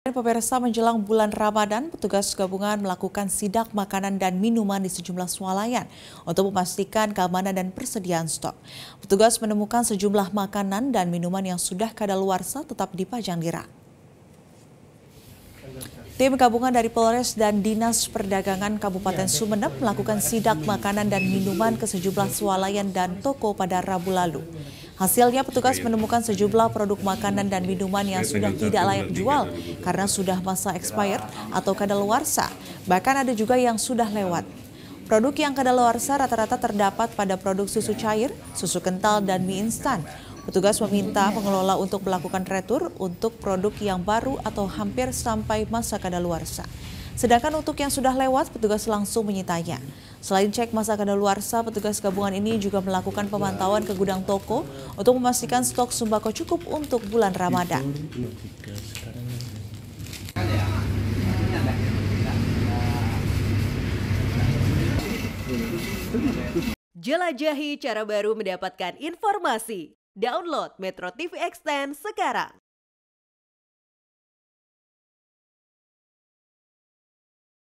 Pemirsa menjelang bulan Ramadan, petugas gabungan melakukan sidak makanan dan minuman di sejumlah swalayan untuk memastikan keamanan dan persediaan stok. Petugas menemukan sejumlah makanan dan minuman yang sudah kadaluarsa tetap dipajang di rak. Tim gabungan dari Polres dan Dinas Perdagangan Kabupaten Sumeneb melakukan sidak makanan dan minuman ke sejumlah swalayan dan toko pada Rabu lalu. Hasilnya petugas iya. menemukan sejumlah produk makanan dan minuman yang iya, sudah iya, tidak layak jual karena sudah masa expired atau kadaluarsa. Bahkan ada juga yang sudah lewat. Produk yang kadaluarsa rata-rata terdapat pada produk susu cair, susu kental, dan mie instan. Petugas meminta pengelola untuk melakukan retur untuk produk yang baru atau hampir sampai masa kadaluarsa. Sedangkan untuk yang sudah lewat, petugas langsung menyitanya. Selain cek masa kadaluarsa, petugas gabungan ini juga melakukan pemantauan ke gudang toko untuk memastikan stok sembako cukup untuk bulan Ramadan. Jelajahi cara baru mendapatkan informasi. Download Metro TV Extend sekarang.